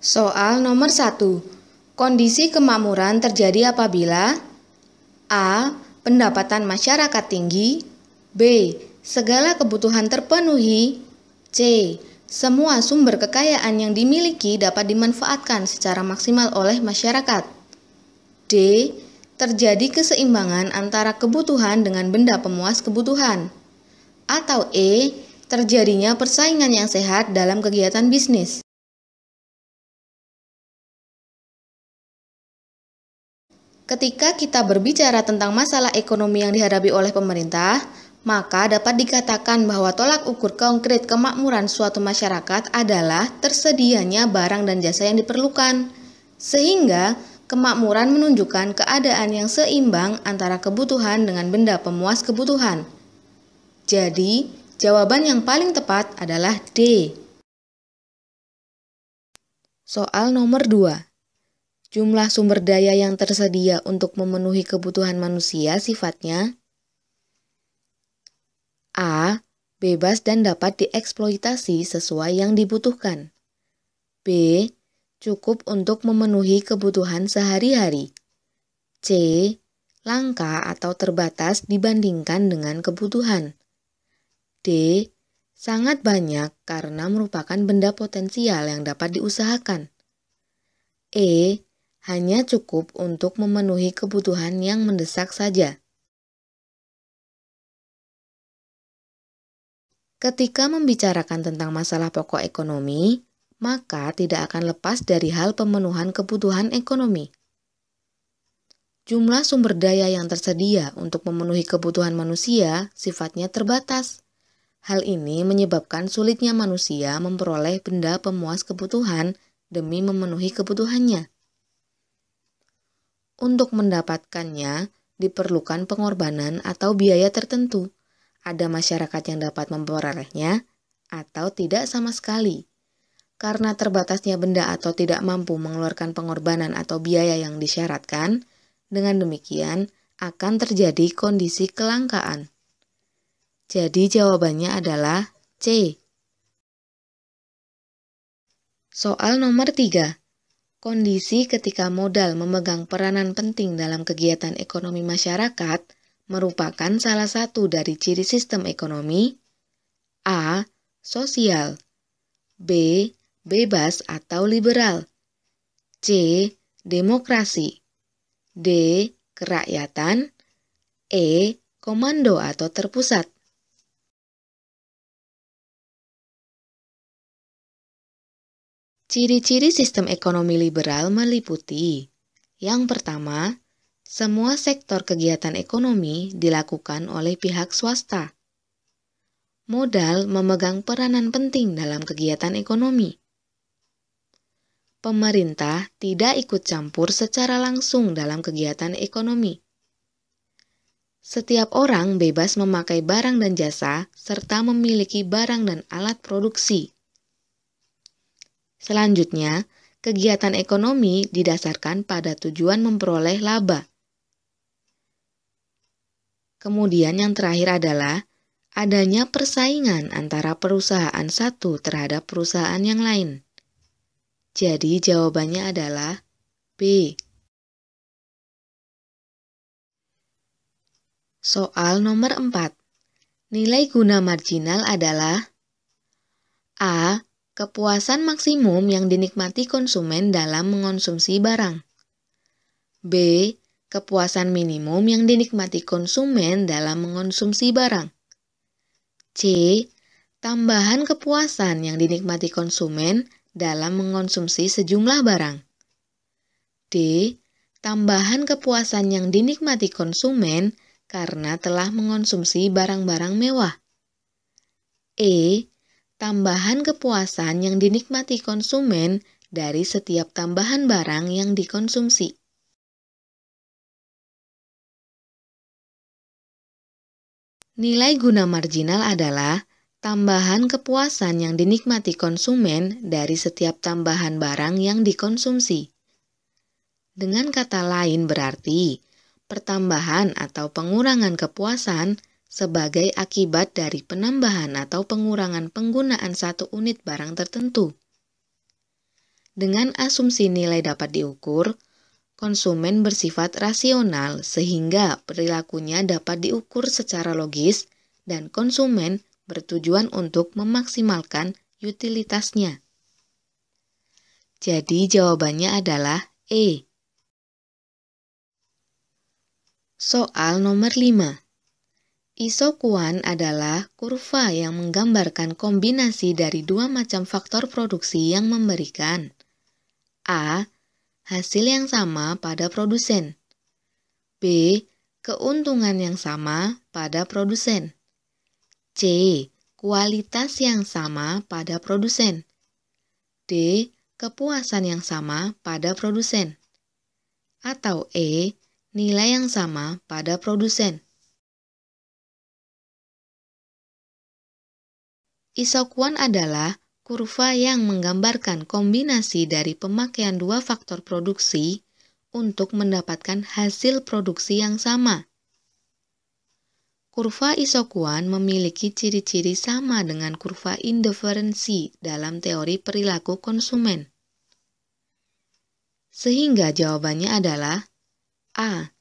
Soal nomor 1. Kondisi kemakmuran terjadi apabila A. Pendapatan masyarakat tinggi B. Segala kebutuhan terpenuhi C. Semua sumber kekayaan yang dimiliki dapat dimanfaatkan secara maksimal oleh masyarakat D. Terjadi keseimbangan antara kebutuhan dengan benda pemuas kebutuhan atau E. Terjadinya persaingan yang sehat dalam kegiatan bisnis Ketika kita berbicara tentang masalah ekonomi yang dihadapi oleh pemerintah, maka dapat dikatakan bahwa tolak ukur konkret kemakmuran suatu masyarakat adalah tersedianya barang dan jasa yang diperlukan, sehingga kemakmuran menunjukkan keadaan yang seimbang antara kebutuhan dengan benda pemuas kebutuhan. Jadi, jawaban yang paling tepat adalah D. Soal nomor 2 jumlah sumber daya yang tersedia untuk memenuhi kebutuhan manusia sifatnya A. Bebas dan dapat dieksploitasi sesuai yang dibutuhkan. B. Cukup untuk memenuhi kebutuhan sehari-hari. C. Langka atau terbatas dibandingkan dengan kebutuhan. D. Sangat banyak karena merupakan benda potensial yang dapat diusahakan. E hanya cukup untuk memenuhi kebutuhan yang mendesak saja. Ketika membicarakan tentang masalah pokok ekonomi, maka tidak akan lepas dari hal pemenuhan kebutuhan ekonomi. Jumlah sumber daya yang tersedia untuk memenuhi kebutuhan manusia sifatnya terbatas. Hal ini menyebabkan sulitnya manusia memperoleh benda pemuas kebutuhan demi memenuhi kebutuhannya. Untuk mendapatkannya, diperlukan pengorbanan atau biaya tertentu. Ada masyarakat yang dapat memperolehnya atau tidak sama sekali. Karena terbatasnya benda atau tidak mampu mengeluarkan pengorbanan atau biaya yang disyaratkan, dengan demikian akan terjadi kondisi kelangkaan. Jadi jawabannya adalah C. Soal nomor 3. Kondisi ketika modal memegang peranan penting dalam kegiatan ekonomi masyarakat merupakan salah satu dari ciri sistem ekonomi A. Sosial B. Bebas atau liberal C. Demokrasi D. Kerakyatan E. Komando atau terpusat Ciri-ciri sistem ekonomi liberal meliputi yang pertama, semua sektor kegiatan ekonomi dilakukan oleh pihak swasta. Modal memegang peranan penting dalam kegiatan ekonomi. Pemerintah tidak ikut campur secara langsung dalam kegiatan ekonomi. Setiap orang bebas memakai barang dan jasa, serta memiliki barang dan alat produksi Selanjutnya, kegiatan ekonomi didasarkan pada tujuan memperoleh laba. Kemudian yang terakhir adalah adanya persaingan antara perusahaan satu terhadap perusahaan yang lain. Jadi jawabannya adalah B. Soal nomor 4. Nilai guna marginal adalah A. Kepuasan maksimum yang dinikmati konsumen dalam mengonsumsi barang. B. Kepuasan minimum yang dinikmati konsumen dalam mengonsumsi barang. C. Tambahan kepuasan yang dinikmati konsumen dalam mengonsumsi sejumlah barang. D. Tambahan kepuasan yang dinikmati konsumen karena telah mengonsumsi barang-barang mewah. E tambahan kepuasan yang dinikmati konsumen dari setiap tambahan barang yang dikonsumsi. Nilai guna marginal adalah tambahan kepuasan yang dinikmati konsumen dari setiap tambahan barang yang dikonsumsi. Dengan kata lain berarti, pertambahan atau pengurangan kepuasan – sebagai akibat dari penambahan atau pengurangan penggunaan satu unit barang tertentu. Dengan asumsi nilai dapat diukur, konsumen bersifat rasional sehingga perilakunya dapat diukur secara logis dan konsumen bertujuan untuk memaksimalkan utilitasnya. Jadi jawabannya adalah E. Soal nomor 5. Isokuan adalah kurva yang menggambarkan kombinasi dari dua macam faktor produksi yang memberikan A. Hasil yang sama pada produsen B. Keuntungan yang sama pada produsen C. Kualitas yang sama pada produsen D. Kepuasan yang sama pada produsen Atau E. Nilai yang sama pada produsen Isokuan adalah kurva yang menggambarkan kombinasi dari pemakaian dua faktor produksi untuk mendapatkan hasil produksi yang sama. Kurva isokuan memiliki ciri-ciri sama dengan kurva indiferensi dalam teori perilaku konsumen. Sehingga jawabannya adalah A.